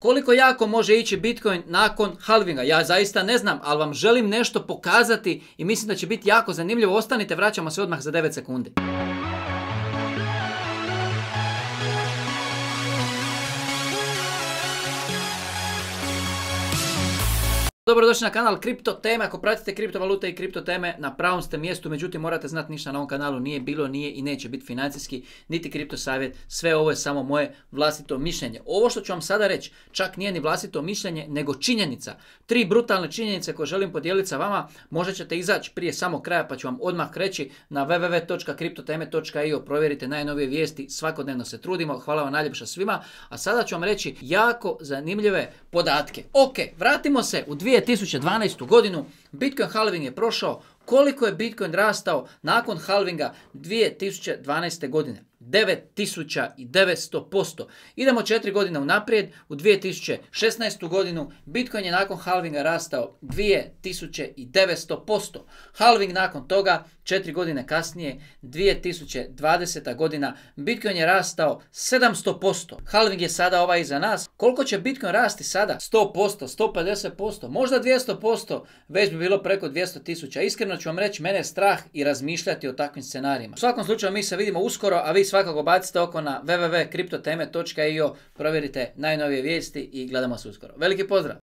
Koliko jako može ići Bitcoin nakon halvinga? Ja zaista ne znam, ali vam želim nešto pokazati i mislim da će biti jako zanimljivo. Ostanite, vraćamo se odmah za 9 sekundi. Dobrodošli na kanal Kripto Teme, ako pratite kriptovalute i kripto teme na pravom ste mjestu, međutim morate znati ništa na ovom kanalu nije bilo, nije i neće biti financijski, niti kripto savjet, sve ovo je samo moje vlastito mišljenje. Ovo što ću vam sada reći čak nije ni vlastito mišljenje, nego činjenica. Tri brutalne činjenice koje želim podijeliti sa vama, možda ćete izaći prije samo kraja pa ću vam odmah reći na www.kriptoteme.io, provjerite najnovije vijesti, svakodnevno se trudimo, hvala vam najljepša svima, a sada ću vam reći jako zanimljive podatke. Ok, vratimo se u dvije 2012. godinu Bitcoin halving je prošao. Koliko je Bitcoin rastao nakon halvinga 2012. godine? 9900%. Idemo 4 godine unaprijed, u 2016. godinu Bitcoin je nakon halvinga rastao 2900%. Halving nakon toga Četiri godine kasnije, 2020. godina, Bitcoin je rastao 700%. Halving je sada ovaj iza nas. Koliko će Bitcoin rasti sada? 100%, 150%, možda 200%, već bi bilo preko 200 tisuća. Iskreno ću vam reći, mene je strah i razmišljati o takvim scenarijima. U svakom slučaju mi se vidimo uskoro, a vi svakako bacite oko na www.kriptoteme.io, provjerite najnovije vijesti i gledamo se uskoro. Veliki pozdrav!